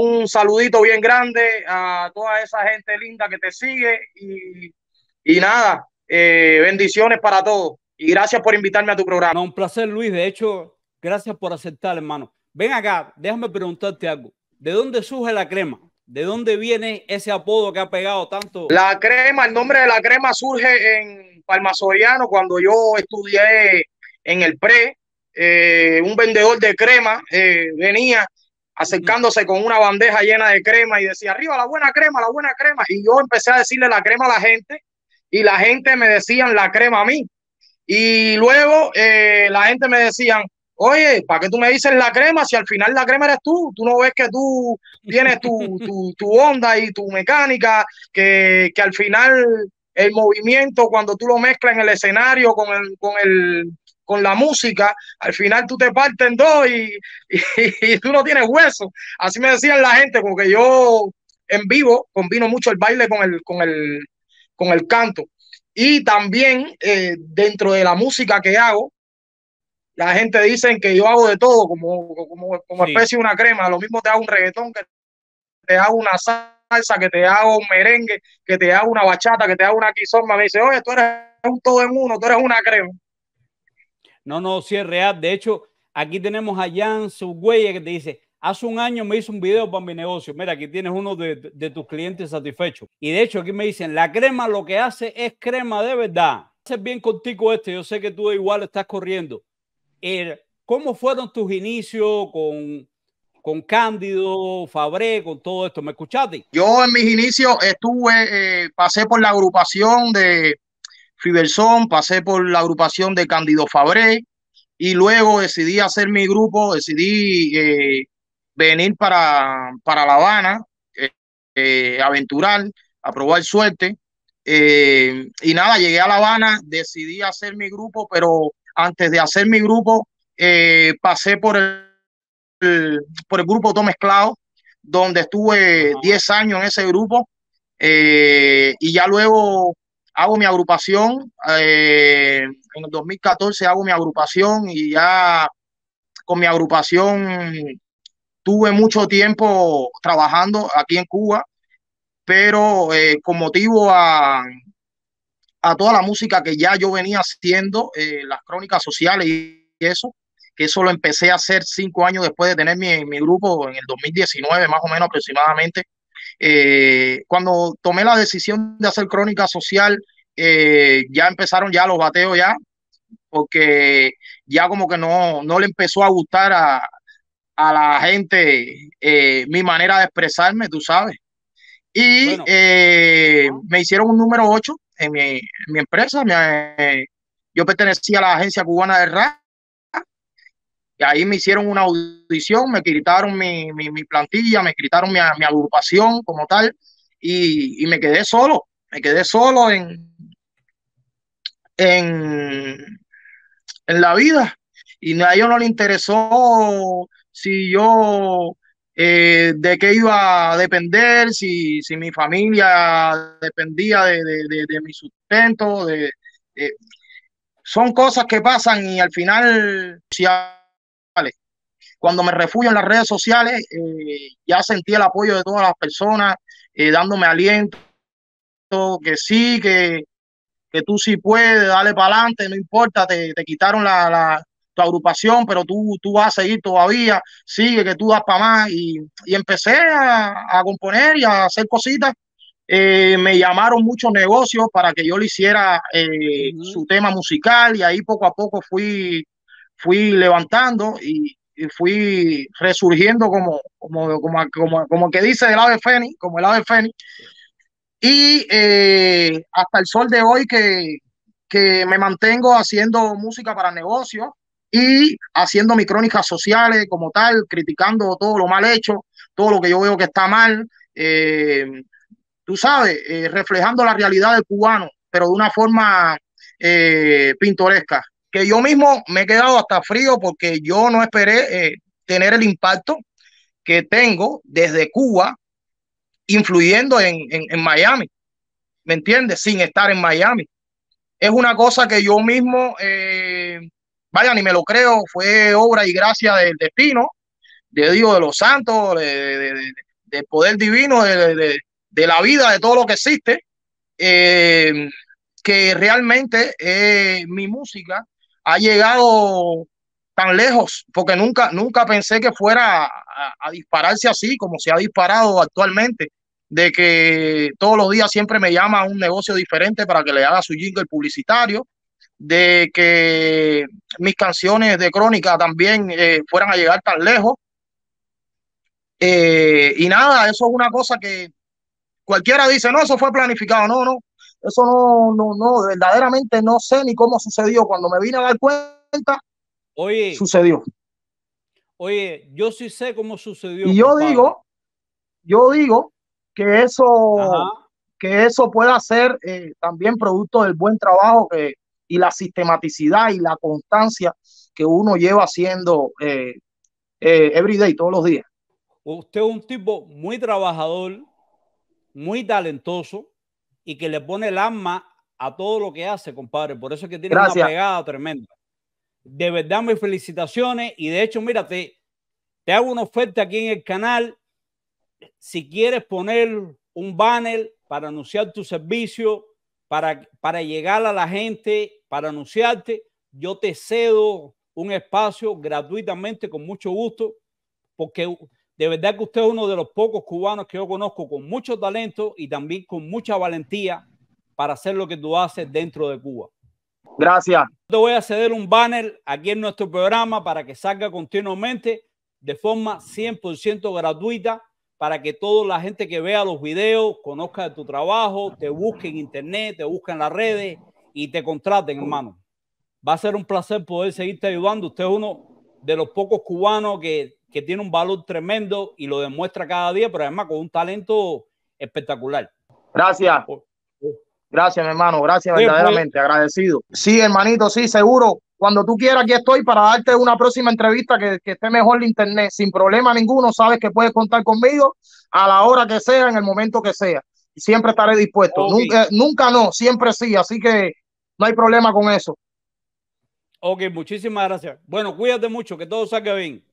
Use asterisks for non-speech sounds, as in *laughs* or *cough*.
un saludito bien grande a toda esa gente linda que te sigue y, y nada, eh, bendiciones para todos y gracias por invitarme a tu programa. un placer, Luis. De hecho, gracias por aceptar, hermano. Ven acá, déjame preguntarte algo. ¿De dónde surge la crema? ¿De dónde viene ese apodo que ha pegado tanto? La crema, el nombre de la crema surge en Palmasoriano cuando yo estudié en el pre. Eh, un vendedor de crema eh, venía acercándose con una bandeja llena de crema y decía, arriba la buena crema, la buena crema. Y yo empecé a decirle la crema a la gente y la gente me decían la crema a mí. Y luego eh, la gente me decían, oye, ¿para qué tú me dices la crema si al final la crema eres tú? Tú no ves que tú tienes tu, onda y tu mecánica, que, que, al final el movimiento cuando tú lo mezclas en el escenario con con el con la música, al final tú te partes en dos *laughs* y, tú no tienes hueso. Así me decían la gente, como que yo en vivo combino mucho el baile con el, con el, con el canto. Y también eh, dentro de la música que hago, la gente dice que yo hago de todo, como, como, especie de una crema. Lo mismo te hago un reggaetón, que te hago una salsa, que te hago un merengue, que te hago una bachata, que te hago una quizomba. Me dice, oye, tú eres un todo en uno, tú eres una crema. No, no, sí es real. De hecho, aquí tenemos a Jan Subway que te dice, hace un año me hizo un video para mi negocio. Mira, aquí tienes uno de, tus clientes satisfechos. Y de hecho, aquí me dicen, la crema lo que hace es crema de verdad. Haces bien contigo este, yo sé que tú igual estás corriendo. ¿Cómo fueron tus inicios con, con Cándido, Fabré, con todo esto? ¿Me escuchaste? Yo en mis inicios estuve, eh, pasé por la agrupación de Fibersón, pasé por la agrupación de Cándido Fabré y luego decidí hacer mi grupo, decidí eh, venir para, para La Habana, eh, eh, aventurar, a probar suerte. y nada, llegué a La Habana, decidí hacer mi grupo, pero antes de hacer mi grupo pasé por el, por el grupo Tom Mezclado, donde estuve 10 años en ese grupo. y ya luego hago mi agrupación, eh, en el 2014 hago mi agrupación y ya con mi agrupación tuve mucho tiempo trabajando aquí en Cuba, pero eh, con motivo a, toda la música que ya yo venía haciendo, eh, las crónicas sociales y eso, que eso lo empecé a hacer cinco años después de tener mi, mi grupo en el 2019, más o menos aproximadamente eh, cuando tomé la decisión de hacer crónica social, eh, ya empezaron ya los bateos ya, porque ya como que no, le empezó a gustar a, la gente eh, mi manera de expresarme, tú sabes. Y me hicieron un número 8 en mi, empresa. yo pertenecía a la agencia cubana de radio y ahí me hicieron una audición, me quitaron mi, plantilla, me quitaron mi, agrupación como tal y, me quedé solo, me quedé solo en, en, la vida. Y a ellos no les interesó si yo eh, de qué iba a depender, si, mi familia dependía de, mi sustento. De, son cosas que pasan y al final, si cuando me refugio en las redes sociales, eh, ya sentí el apoyo de todas las personas, eh, dándome aliento, que sí, que, que tú sí puedes, dale para adelante, no importa, te, te quitaron la, la, tu agrupación, pero tú, tú vas a seguir todavía, sigue, que tú das para más. Y, y empecé a, a, componer y a hacer cositas. Eh, me llamaron muchos negocios para que yo le hiciera su tema musical y ahí poco a poco fui fui levantando y, fui resurgiendo como, como, que dice el ave fénix, como el ave fénix. Y eh, hasta el sol de hoy que, me mantengo haciendo música para negocios y haciendo mis crónicas sociales como tal, criticando todo lo mal hecho, todo lo que yo veo que está mal, eh, tú sabes, eh, reflejando la realidad del cubano, pero de una forma pintoresca que yo mismo me he quedado hasta frío porque yo no esperé eh, tener el impacto que tengo desde Cuba influyendo en, Miami, ¿me entiendes? Sin estar en Miami. Es una cosa que yo mismo, eh, vaya, ni me lo creo, fue obra y gracia del destino, de Dios, de los santos, de, del poder divino, de, la vida, de todo lo que existe. Eh, que realmente mi música ha llegado tan lejos, porque nunca, nunca pensé que fuera a, dispararse así como se ha disparado actualmente, de que todos los días siempre me llama a un negocio diferente para que le haga su jingle publicitario, de que mis canciones de crónica también eh, fueran a llegar tan lejos. Eh, y nada, eso es una cosa que cualquiera dice, no, eso fue planificado, no, no, eso no, no, no, verdaderamente no sé ni cómo sucedió. Cuando me vine a dar cuenta, oye, sucedió. Oye, yo sí sé cómo sucedió. Y yo digo, yo digo que eso, que eso pueda ser eh, también producto del buen trabajo eh, y la sistematicidad y la constancia que uno lleva haciendo eh, everyday, todos los días. Usted es un tipo muy trabajador, muy talentoso, y que le pone el alma a todo lo que hace, compadre. Por eso es que tiene una pegada tremenda. De verdad, mis felicitaciones. Y de hecho, mírate, te hago una oferta aquí en el canal. Si quieres poner un banner para anunciar tu servicio, para, para llegar a la gente, para anunciarte, yo te cedo un espacio gratuitamente con mucho gusto, porque de verdad que usted es uno de los pocos cubanos que yo conozco con mucho talento y también con mucha valentía para hacer lo que tú haces dentro de Cuba. Gracias. Te voy a ceder un banner aquí en nuestro programa para que salga continuamente de forma 100% gratuita para que toda la gente que vea los videos conozca de tu trabajo, te busque en internet, te busque en las redes y te contraten, hermano. Va a ser un placer poder seguirte ayudando. Usted es uno de los pocos cubanos que que tiene un valor tremendo y lo demuestra cada día, pero además con un talento espectacular. Gracias. Gracias, mi hermano. Gracias, pues, verdaderamente. Agradecido. Sí, hermanito, sí, seguro. Cuando tú quieras, aquí estoy para darte una próxima entrevista que, esté mejor el internet. Sin problema ninguno, sabes que puedes contar conmigo a la hora que sea, en el momento que sea. Siempre estaré dispuesto. Nunca, eh, nunca no, siempre sí. Así que no hay problema con eso. Ok, muchísimas gracias. Bueno, cuídate mucho, que todo salga bien.